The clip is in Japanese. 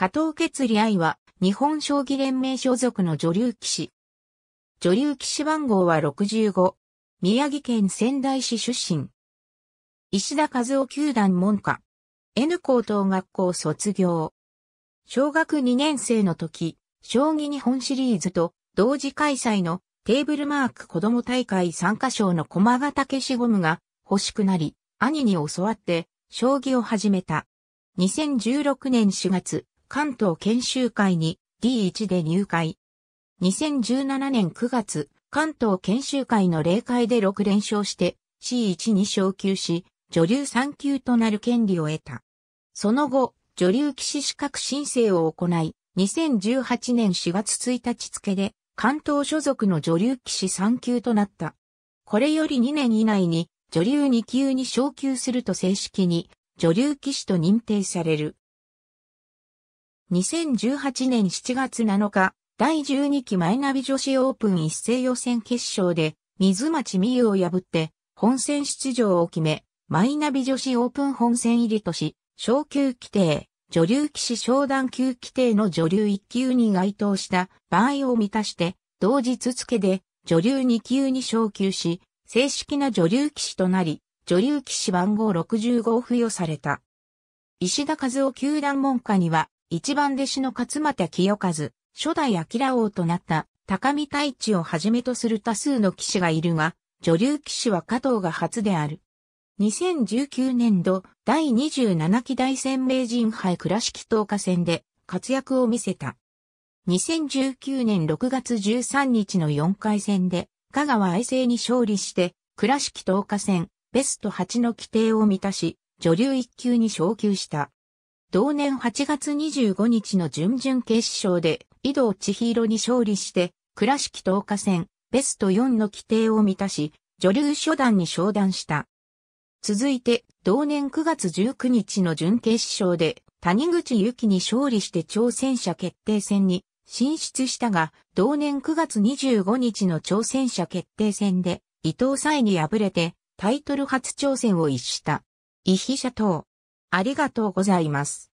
加藤決理愛は、日本将棋連盟所属の女流棋士。女流棋士番号は65。宮城県仙台市出身。石田和夫球団門下。N 高等学校卒業。小学2年生の時、将棋日本シリーズと同時開催のテーブルマーク子供大会参加賞の駒形消しゴムが欲しくなり、兄に教わって将棋を始めた。2016年4月、関東研修会に D1 で入会。2017年9月、関東研修会の例会で6連勝して C1 に昇級し、女流3級となる権利を得た。その後、女流騎士資格申請を行い、2018年4月1日付で、関東所属の女流騎士3級となった。これより2年以内に、女流2級に昇級すると正式に、女流騎士と認定される。2018年7月7日、第12期マイナビ女子オープン一斉予選決勝で、水町美優を破って、本戦出場を決め、マイナビ女子オープン本戦入りとし、昇級規定、女流騎士昇段級規定の女流1級に該当した場合を満たして、同日付で女流2級に昇級し、正式な女流騎士となり、女流騎士番号65を付与された。石田和夫球団門下には、一番弟子の勝又清和、初代明王となった高見太一をはじめとする多数の騎士がいるが、女流騎士は加藤が初である。2019年度第27期大戦名人杯倉敷東下戦で活躍を見せた。2019年6月13日の4回戦で香川愛生に勝利して倉敷東下戦ベスト8の規定を満たし女流1級に昇級した。同年8月25日の準々決勝で、井戸千尋に勝利して、倉敷東下戦、ベスト4の規定を満たし、女流初段に昇段した。続いて、同年9月19日の準決勝で、谷口由紀に勝利して挑戦者決定戦に進出したが、同年9月25日の挑戦者決定戦で、伊藤沙恵に敗れて、タイトル初挑戦を逸した。伊飛社党。ありがとうございます。